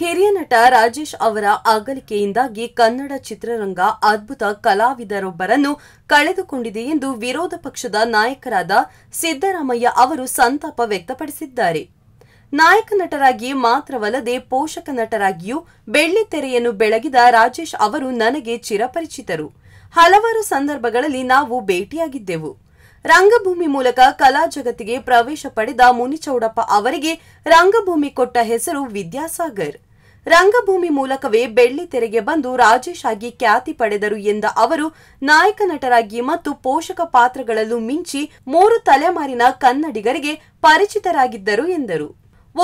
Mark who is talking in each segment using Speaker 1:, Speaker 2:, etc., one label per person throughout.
Speaker 1: ಹಿರಿಯ ನಟ ರಾಜೇಶ್ ಅವರ ಅಗಲಿಕೆಯಿಂದಾಗಿ ಕನ್ನಡ ಚಿತ್ರರಂಗ ಅದ್ಭುತ ಕಲಾವಿದರೊಬ್ಬರನ್ನು ಕಳೆದುಕೊಂಡಿದೆ ಎಂದು ವಿರೋಧ ಪಕ್ಷದ ನಾಯಕರಾದ ಸಿದ್ದರಾಮಯ್ಯ ಅವರು ಸಂತಾಪ ವ್ಯಕ್ತಪಡಿಸಿದ್ದಾರೆ ನಾಯಕ ನಟರಾಗಿ ಮಾತ್ರವಲ್ಲದೆ ಪೋಷಕ ನಟರಾಗಿಯೂ ಬೆಳ್ಳಿತೆರೆಯನ್ನು ಬೆಳಗಿದ ರಾಜೇಶ್ ಅವರು ನನಗೆ ಚಿರಪರಿಚಿತರು ಹಲವಾರು ಸಂದರ್ಭಗಳಲ್ಲಿ ನಾವು ಭೇಟಿಯಾಗಿದ್ದೆವು ರಂಗಭೂಮಿ ಮೂಲಕ ಕಲಾ ಜಗತ್ತಿಗೆ ಪ್ರವೇಶ ಪಡೆದ ಮುನಿಚೌಡಪ್ಪ ಅವರಿಗೆ ರಂಗಭೂಮಿ ಕೊಟ್ಟ ಹೆಸರು ವಿದ್ಯಾಸಾಗರ್ ರಂಗಭೂಮಿ ಮೂಲಕವೇ ಬೆಳ್ಳಿ ತೆರೆಗೆ ಬಂದು ರಾಜೇಶ್ ಆಗಿ ಖ್ಯಾತಿ ಪಡೆದರು ಎಂದ ಅವರು ನಾಯಕ ನಟರಾಗಿ ಮತ್ತು ಪೋಷಕ ಪಾತ್ರಗಳಲ್ಲೂ ಮಿಂಚಿ ಮೂರು ತಲೆಮಾರಿನ ಕನ್ನಡಿಗರಿಗೆ ಪರಿಚಿತರಾಗಿದ್ದರು ಎಂದರು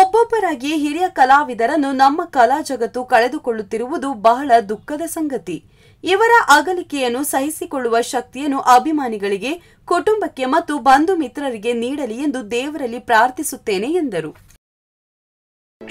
Speaker 1: ಒಬ್ಬೊಬ್ಬರಾಗಿ ಹಿರಿಯ ಕಲಾವಿದರನ್ನು ನಮ್ಮ ಕಲಾ ಜಗತ್ತು ಕಳೆದುಕೊಳ್ಳುತ್ತಿರುವುದು ಬಹಳ ದುಃಖದ ಸಂಗತಿ ಇವರ ಅಗಲಿಕೆಯನ್ನು ಸಹಿಸಿಕೊಳ್ಳುವ ಶಕ್ತಿಯನ್ನು ಅಭಿಮಾನಿಗಳಿಗೆ ಕುಟುಂಬಕ್ಕೆ ಮತ್ತು ಬಂಧು ಮಿತ್ರರಿಗೆ ನೀಡಲಿ ಎಂದು ದೇವರಲ್ಲಿ ಪ್ರಾರ್ಥಿಸುತ್ತೇನೆ ಎಂದರು